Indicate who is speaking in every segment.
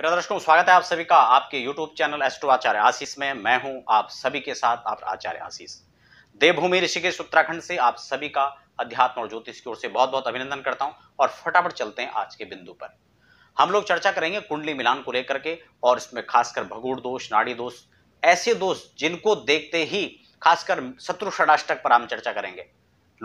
Speaker 1: प्रिय दर्शकों स्वागत है आप सभी का आपके YouTube channel astro Acharya Ashish में मैं हूं आप सभी के साथ आप आचार्य आशीष देवभूमि ऋषिकेश उत्तराखंड से आप सभी का अध्यात्म और ज्योतिष की ओर से बहुत बहुत अभिनंदन करता हूं और फटाफट चलते हैं आज के बिंदु पर हम लोग चर्चा करेंगे कुंडली मिलान को लेकर के और इसमें खासकर भगूर दोष नाड़ी दोष ऐसे दोष जिनको देखते ही खासकर शत्रु षडाष्टक पर हम चर्चा करेंगे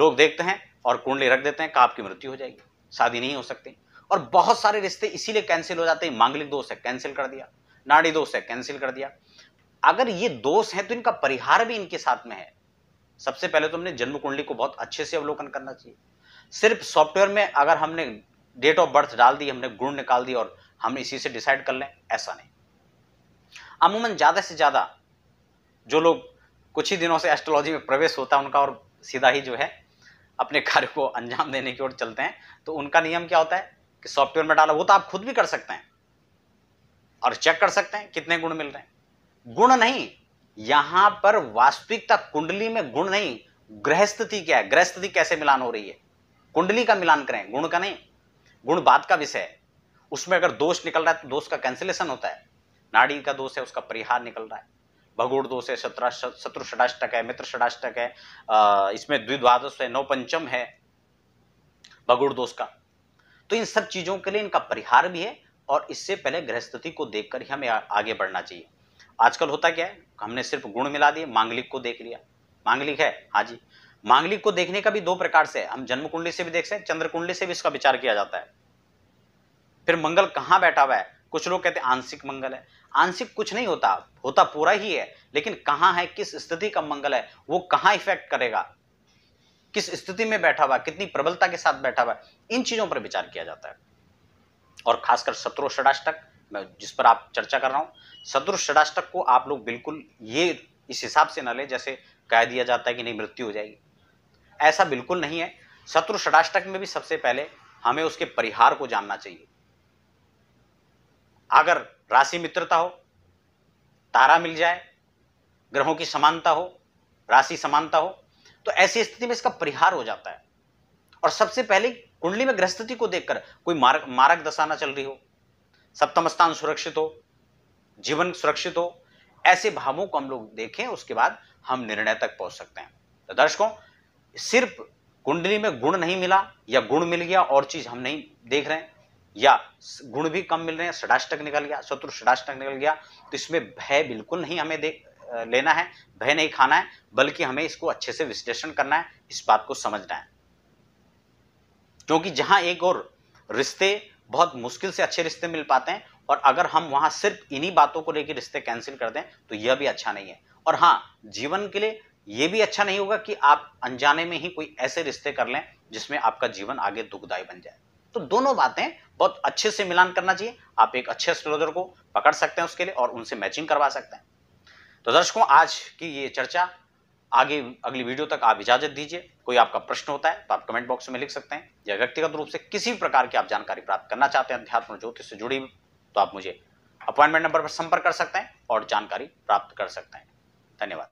Speaker 1: लोग देखते हैं और कुंडली रख देते हैं कि आपकी मृत्यु हो जाएगी शादी नहीं हो सकती और बहुत सारे रिश्ते इसीलिए कैंसिल हो जाते हैं मांगलिक दोष है कैंसिल कर दिया नाड़ी दोष है कैंसिल कर दिया अगर ये दोष है तो इनका परिहार भी इनके साथ में है सबसे पहले तो हमने जन्म कुंडली को बहुत अच्छे से अवलोकन करना चाहिए सिर्फ सॉफ्टवेयर में अगर हमने डेट ऑफ बर्थ डाल दी हमने गुण निकाल दी और हम इसी से डिसाइड कर लें ऐसा नहीं अमूमन ज़्यादा से ज़्यादा जो लोग कुछ ही दिनों से एस्ट्रोलॉजी में प्रवेश होता है उनका और सीधा ही जो है अपने कार्य को अंजाम देने की ओर चलते हैं तो उनका नियम क्या होता है कि सॉफ्टवेयर में डाला वो तो आप खुद भी कर सकते हैं और चेक कर सकते हैं कितने गुण मिल रहे हैं गुण नहीं यहां पर वास्तविकता कुंडली में गुण नहीं गृहस्थिति क्या है गृहस्थिति कैसे मिलान हो रही है कुंडली का मिलान करें गुण का नहीं गुण बात का विषय है उसमें अगर दोष निकल रहा है तो दोष का कैंसिलेशन होता है नाड़ी का दोष है उसका परिहार निकल रहा है भगोड़ दोष है शत्रु षडाष्टक है मित्र षडाष्टक है इसमें द्विद्वादश है नौ पंचम है भगोड़ दोष का तो इन सब चीज़ों के लिए इनका परिहार भी है और इससे पहले गृहस्थिति को देखकर ही हमें आगे बढ़ना चाहिए आजकल होता क्या है हमने सिर्फ गुण मिला दिए मांगलिक को देख लिया मांगलिक है हाँ जी मांगलिक को देखने का भी दो प्रकार से हम जन्म कुंडली से भी देख सकते हैं चंद्र कुंडली से भी इसका विचार किया जाता है फिर मंगल कहाँ बैठा हुआ है कुछ लोग कहते हैं आंशिक मंगल है आंशिक कुछ नहीं होता होता पूरा ही है लेकिन कहाँ है किस स्थिति का मंगल है वो कहाँ इफेक्ट करेगा किस स्थिति में बैठा हुआ कितनी प्रबलता के साथ बैठा हुआ इन चीजों पर विचार किया जाता है और खासकर शत्रु षडाष्टक जिस पर आप चर्चा कर रहा हूं शत्रु षडाष्टक को आप लोग बिल्कुल ये इस हिसाब से न ले जैसे कह दिया जाता है कि नहीं मृत्यु हो जाएगी ऐसा बिल्कुल नहीं है शत्रु षडाष्टक में भी सबसे पहले हमें उसके परिहार को जानना चाहिए अगर राशि मित्रता हो तारा मिल जाए ग्रहों की समानता हो राशि समानता हो तो ऐसी स्थिति में इसका परिहार हो जाता है और सबसे पहले कुंडली में गृहस्थिति को देखकर कोई मारक मारक दशा ना चल रही हो सप्तम स्थान सुरक्षित हो जीवन सुरक्षित हो ऐसे भावों को हम लोग देखें उसके बाद हम निर्णय तक पहुंच सकते हैं तो दर्शकों सिर्फ कुंडली में गुण नहीं मिला या गुण मिल गया और चीज हम नहीं देख रहे हैं या गुण भी कम मिल रहे हैं षडाष्टक निकल गया शत्रु षडाष्टक निकल गया तो इसमें भय बिल्कुल नहीं हमें देख लेना है भय नहीं खाना है बल्कि हमें इसको अच्छे से विश्लेषण करना है इस बात को समझना है क्योंकि जहां एक और रिश्ते बहुत मुश्किल से अच्छे रिश्ते मिल पाते हैं और अगर हम वहां सिर्फ इन्हीं बातों को लेकर रिश्ते कैंसिल कर दें तो यह भी अच्छा नहीं है और हाँ जीवन के लिए यह भी अच्छा नहीं होगा कि आप अनजाने में ही कोई ऐसे रिश्ते कर लें जिसमें आपका जीवन आगे दुखदायी बन जाए तो दोनों बातें बहुत अच्छे से मिलान करना चाहिए आप एक अच्छे स्ट्रोजर को पकड़ सकते हैं उसके लिए और उनसे मैचिंग करवा सकते हैं तो दर्शकों आज की ये चर्चा आगे अगली वीडियो तक आप इजाजत दीजिए कोई आपका प्रश्न होता है तो आप कमेंट बॉक्स में लिख सकते हैं या व्यक्तिगत रूप से किसी भी प्रकार की आप जानकारी प्राप्त करना चाहते हैं अध्यात्म ज्योतिष से जुड़ी तो आप मुझे अपॉइंटमेंट नंबर पर संपर्क कर सकते हैं और जानकारी प्राप्त कर सकते हैं धन्यवाद